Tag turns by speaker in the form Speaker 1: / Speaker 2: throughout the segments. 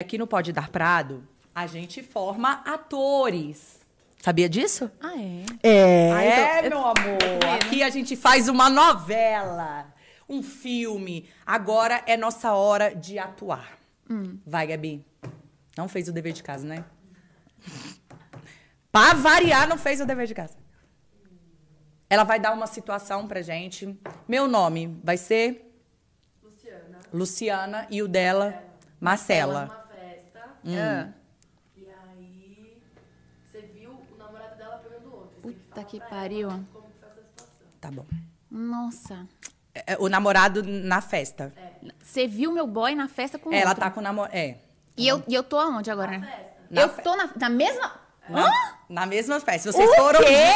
Speaker 1: Aqui é no Pode Dar Prado, a gente forma atores. Sabia disso?
Speaker 2: Ah, é? É, ah, é então, meu amor. Aqui
Speaker 1: a gente faz uma novela, um filme. Agora é nossa hora de atuar. Hum. Vai, Gabi. Não fez o dever de casa, né? pra variar, não fez o dever de casa. Ela vai dar uma situação pra gente. Meu nome vai ser... Luciana. Luciana e o dela, Marcela.
Speaker 2: Marcela. Hum. É. E aí,
Speaker 1: você viu o namorado dela pegando outro.
Speaker 2: Puta que, que pariu. como que foi essa Tá bom. Nossa. É,
Speaker 1: é, o namorado na festa. É.
Speaker 2: Você viu meu boy na festa com Ela outro. tá com o namorado. É. E eu, e eu tô aonde agora? Na festa. Na eu fe... tô na, na mesma.
Speaker 1: Na, Hã? na mesma festa. Vocês o foram quê?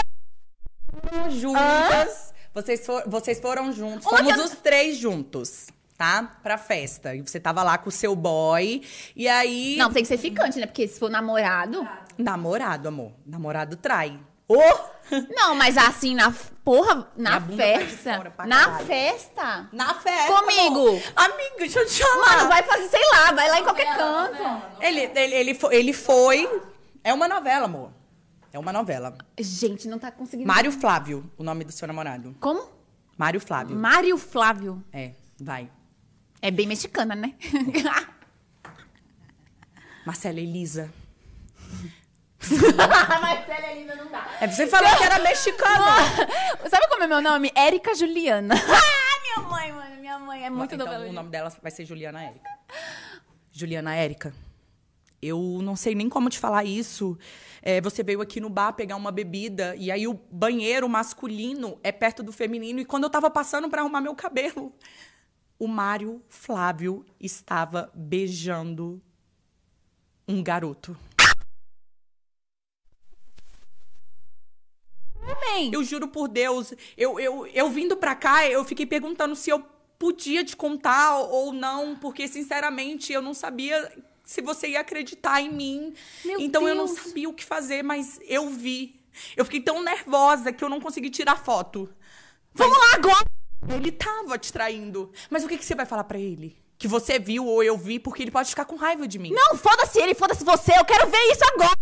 Speaker 2: juntas. Hã? Vocês, for, vocês foram juntos. Fomos eu... os
Speaker 1: três juntos tá? Pra festa. E você tava lá com o seu boy. E aí. Não,
Speaker 2: tem que ser ficante, né? Porque se for namorado. Namorado, amor. Namorado trai. Ô! Oh! Não, mas assim, na porra, na tá festa. Fora, na caralho. festa. Na festa. Comigo. Amor. Amigo, deixa eu te chamar. Mano, vai fazer, sei lá, vai lá em qualquer novela, canto. Novela, novela. Ele, ele, ele,
Speaker 1: foi, ele foi. É uma novela, amor. É uma novela.
Speaker 2: Gente, não tá conseguindo. Mário
Speaker 1: Flávio, o nome do seu namorado. Como? Mário Flávio.
Speaker 2: Mário Flávio. É, vai. É bem mexicana, né? Marcela Elisa. Marcela Elisa não dá. É você falou que era mexicana. Sabe como é meu nome? Érica Juliana. ah, minha mãe, mano. Minha mãe é muito então, do O nome
Speaker 1: dela vai ser Juliana Érica. Juliana Érica. Eu não sei nem como te falar isso. É, você veio aqui no bar pegar uma bebida e aí o banheiro masculino é perto do feminino e quando eu tava passando para arrumar meu cabelo, o Mário Flávio estava beijando um garoto. Amém. Eu juro por Deus, eu, eu, eu vindo pra cá, eu fiquei perguntando se eu podia te contar ou não, porque sinceramente eu não sabia se você ia acreditar em mim. Meu então Deus. eu não sabia o que fazer, mas eu vi. Eu fiquei tão nervosa que eu não consegui tirar foto. Vamos lá agora! Ele tava te traindo. Mas o que, que você vai falar para ele? Que você viu ou eu vi, porque ele pode ficar com raiva de mim. Não,
Speaker 2: foda-se ele, foda-se você, eu quero ver isso agora!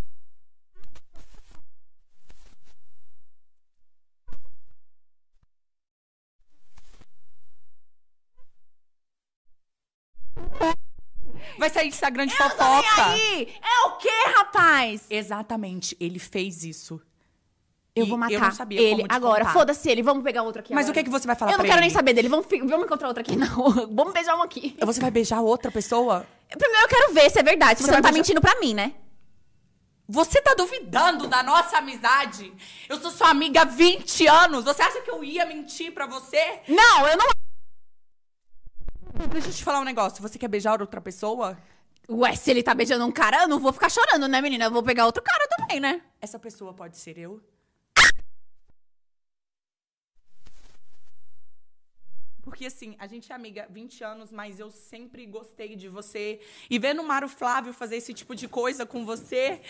Speaker 1: Vai sair Instagram de eu fofoca. Tô nem aí. É o que, rapaz? Exatamente, ele fez isso. Eu vou matar eu não sabia ele agora. Foda-se
Speaker 2: ele, vamos pegar outro aqui. Mas agora. o que, é que você vai falar? Eu não quero ele? nem saber dele. Vamos, vamos encontrar outro aqui na rua. Vamos beijar um aqui. Você vai beijar outra pessoa? Primeiro eu quero ver se é verdade. Se você, você não tá beijar... mentindo pra mim, né? Você tá duvidando da nossa amizade?
Speaker 1: Eu sou sua amiga há 20 anos. Você acha que eu ia mentir pra você? Não, eu não.
Speaker 2: Deixa eu te falar um negócio. Você quer beijar outra pessoa? Ué, se ele tá beijando um cara, eu não vou ficar chorando, né, menina? Eu vou pegar outro cara também, né?
Speaker 1: Essa pessoa pode ser eu. Porque assim, a gente é amiga 20 anos, mas eu sempre gostei de você. E vendo o Mário Flávio fazer esse tipo de coisa com você.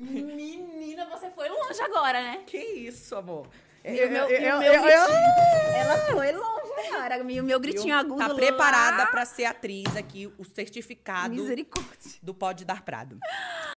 Speaker 2: Menina, você foi longe agora, né? Que isso, amor. E é, meu, eu, é, e é, meu eu, gritinho. Eu, ela foi longe agora. E o meu gritinho agudo. Tá preparada para
Speaker 1: ser atriz aqui, o certificado. Misericórdia. Do Pode Dar Prado.